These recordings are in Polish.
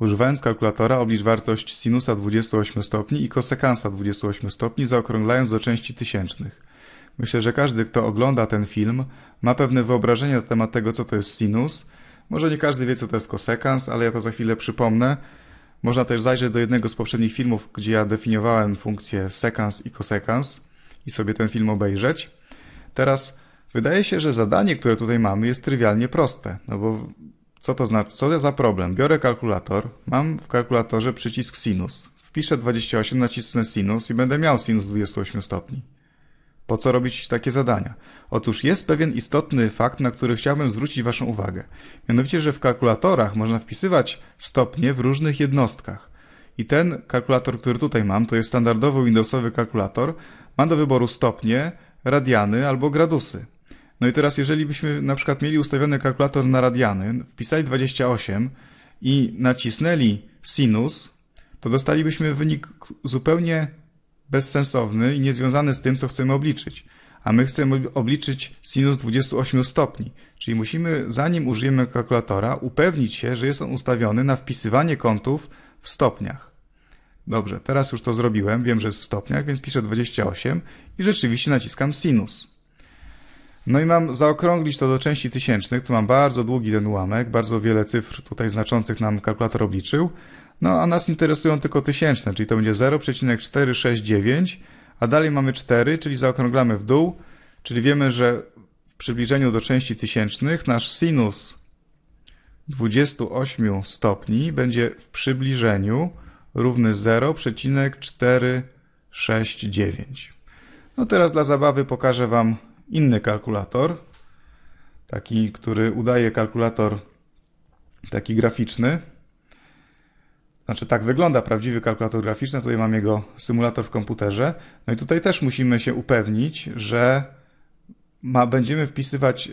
Używając kalkulatora oblicz wartość sinusa 28 stopni i kosekansa 28 stopni zaokrąglając do części tysięcznych. Myślę, że każdy, kto ogląda ten film, ma pewne wyobrażenie na temat tego, co to jest sinus. Może nie każdy wie, co to jest kosekans, ale ja to za chwilę przypomnę. Można też zajrzeć do jednego z poprzednich filmów, gdzie ja definiowałem funkcje sekans i kosekans i sobie ten film obejrzeć. Teraz wydaje się, że zadanie, które tutaj mamy, jest trywialnie proste, no bo co to znaczy? Co za problem? Biorę kalkulator, mam w kalkulatorze przycisk sinus. Wpiszę 28, nacisnę sinus i będę miał sinus 28 stopni. Po co robić takie zadania? Otóż jest pewien istotny fakt, na który chciałbym zwrócić Waszą uwagę. Mianowicie, że w kalkulatorach można wpisywać stopnie w różnych jednostkach. I ten kalkulator, który tutaj mam, to jest standardowy Windowsowy kalkulator, ma do wyboru stopnie, radiany albo gradusy. No i teraz, jeżeli byśmy na przykład mieli ustawiony kalkulator na radiany, wpisali 28 i nacisnęli sinus, to dostalibyśmy wynik zupełnie bezsensowny i niezwiązany z tym, co chcemy obliczyć. A my chcemy obliczyć sinus 28 stopni. Czyli musimy, zanim użyjemy kalkulatora, upewnić się, że jest on ustawiony na wpisywanie kątów w stopniach. Dobrze, teraz już to zrobiłem, wiem, że jest w stopniach, więc piszę 28 i rzeczywiście naciskam sinus. No i mam zaokrąglić to do części tysięcznych. Tu mam bardzo długi ten ułamek, bardzo wiele cyfr tutaj znaczących nam kalkulator obliczył. No a nas interesują tylko tysięczne, czyli to będzie 0,469, a dalej mamy 4, czyli zaokrąglamy w dół, czyli wiemy, że w przybliżeniu do części tysięcznych nasz sinus 28 stopni będzie w przybliżeniu równy 0,469. No teraz dla zabawy pokażę Wam inny kalkulator, taki, który udaje kalkulator taki graficzny. Znaczy tak wygląda prawdziwy kalkulator graficzny, tutaj mam jego symulator w komputerze. No i tutaj też musimy się upewnić, że ma, będziemy wpisywać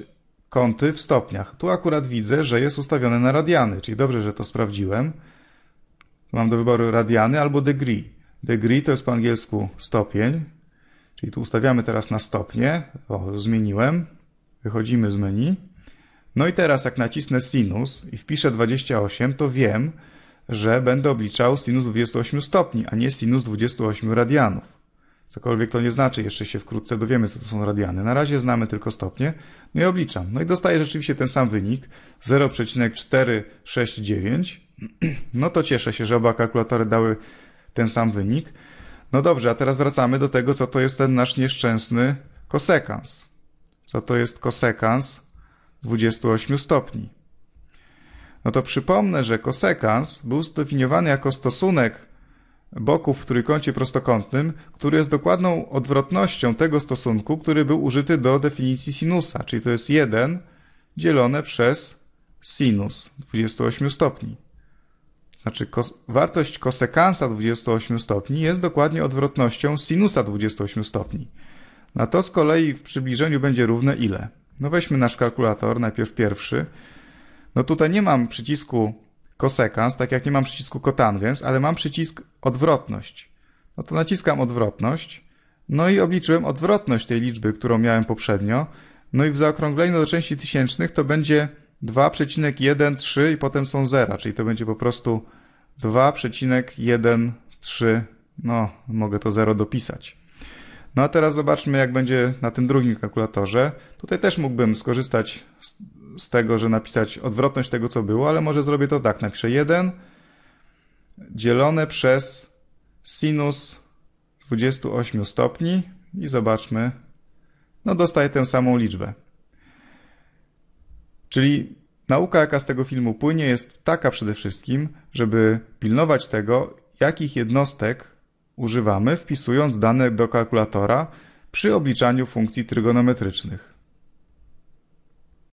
kąty w stopniach. Tu akurat widzę, że jest ustawione na radiany, czyli dobrze, że to sprawdziłem. Mam do wyboru radiany albo degree. Degree to jest po angielsku stopień, Czyli tu ustawiamy teraz na stopnie. O, zmieniłem. Wychodzimy z menu. No i teraz jak nacisnę sinus i wpiszę 28, to wiem, że będę obliczał sinus 28 stopni, a nie sinus 28 radianów. Cokolwiek to nie znaczy, jeszcze się wkrótce dowiemy, co to są radiany. Na razie znamy tylko stopnie. No i obliczam. No i dostaję rzeczywiście ten sam wynik, 0,469. No to cieszę się, że oba kalkulatory dały ten sam wynik. No dobrze, a teraz wracamy do tego, co to jest ten nasz nieszczęsny kosekans. Co to jest kosekans 28 stopni? No to przypomnę, że kosekans był zdefiniowany jako stosunek boków w trójkącie prostokątnym, który jest dokładną odwrotnością tego stosunku, który był użyty do definicji sinusa, czyli to jest 1 dzielone przez sinus 28 stopni. Znaczy kos wartość kosekansa 28 stopni jest dokładnie odwrotnością sinusa 28 stopni. Na to z kolei w przybliżeniu będzie równe ile? No weźmy nasz kalkulator, najpierw pierwszy. No tutaj nie mam przycisku kosekans, tak jak nie mam przycisku kotangens, ale mam przycisk odwrotność. No to naciskam odwrotność, no i obliczyłem odwrotność tej liczby, którą miałem poprzednio. No i w zaokrągleniu do części tysięcznych to będzie 2,1, 3 i potem są 0, czyli to będzie po prostu 2,13, no mogę to 0 dopisać. No a teraz zobaczmy jak będzie na tym drugim kalkulatorze. Tutaj też mógłbym skorzystać z, z tego, że napisać odwrotność tego co było, ale może zrobię to tak, napiszę 1 dzielone przez sinus 28 stopni i zobaczmy, no dostaję tę samą liczbę. Czyli Nauka, jaka z tego filmu płynie, jest taka przede wszystkim, żeby pilnować tego, jakich jednostek używamy, wpisując dane do kalkulatora przy obliczaniu funkcji trygonometrycznych.